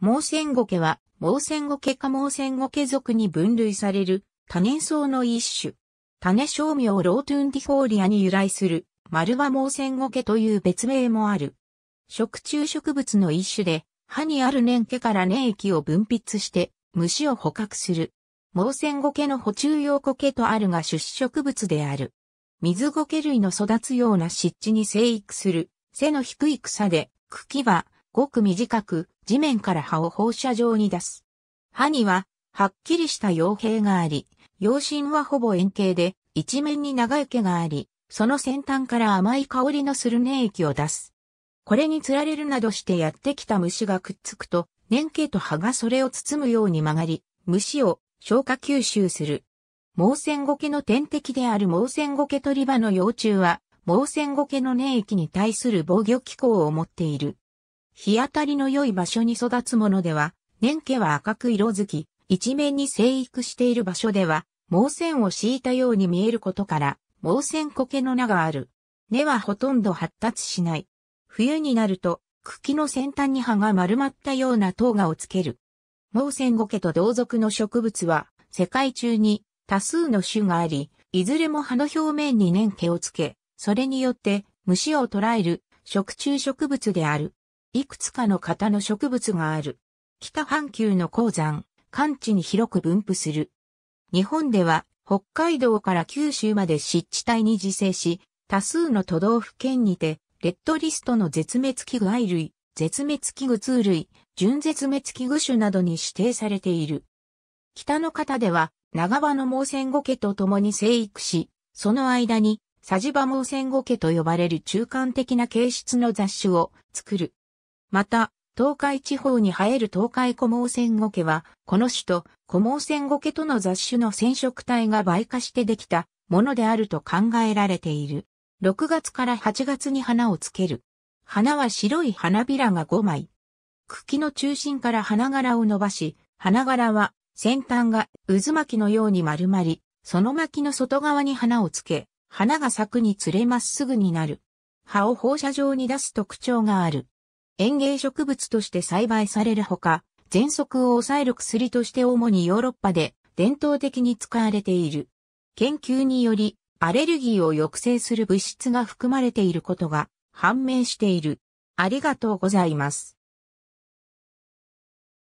盲仙ゴケは、盲仙ゴケか盲仙ゴケ属に分類される多年草の一種。種商名ロートゥンティフォーリアに由来する、丸は盲仙ゴケという別名もある。食虫植物の一種で、歯にある年毛から粘液を分泌して、虫を捕獲する。盲仙ゴケの捕虫用コケとあるが種子植物である。水ゴケ類の育つような湿地に生育する、背の低い草で、茎は、ごく短く、地面から葉を放射状に出す。葉には、はっきりした傭兵があり、葉心はほぼ円形で、一面に長い毛があり、その先端から甘い香りのする粘液を出す。これにつられるなどしてやってきた虫がくっつくと、粘形と葉がそれを包むように曲がり、虫を消化吸収する。毛線ゴケの天敵である毛線ゴケ鳥羽の幼虫は、毛線ゴケの粘液に対する防御機構を持っている。日当たりの良い場所に育つものでは、年家は赤く色づき、一面に生育している場所では、毛線を敷いたように見えることから、毛線苔の名がある。根はほとんど発達しない。冬になると、茎の先端に葉が丸まったような塔がをつける。毛線苔と同族の植物は、世界中に多数の種があり、いずれも葉の表面に年季をつけ、それによって虫を捕らえる食虫植物である。いくつかの型の植物がある。北半球の鉱山、寒地に広く分布する。日本では北海道から九州まで湿地帯に自生し、多数の都道府県にて、レッドリストの絶滅危惧愛類、絶滅危惧通類、純絶滅危惧種などに指定されている。北の方では、長場の猛線ゴケと共に生育し、その間に、サジバ猛線ゴケと呼ばれる中間的な形質の雑種を作る。また、東海地方に生える東海古毛線ゴケは、この種と古毛線ゴケとの雑種の染色体が倍化してできたものであると考えられている。6月から8月に花をつける。花は白い花びらが5枚。茎の中心から花柄を伸ばし、花柄は先端が渦巻きのように丸まり、その巻きの外側に花をつけ、花が咲くにつれまっすぐになる。葉を放射状に出す特徴がある。園芸植物として栽培されるほか、喘息を抑える薬として主にヨーロッパで伝統的に使われている。研究により、アレルギーを抑制する物質が含まれていることが判明している。ありがとうございます。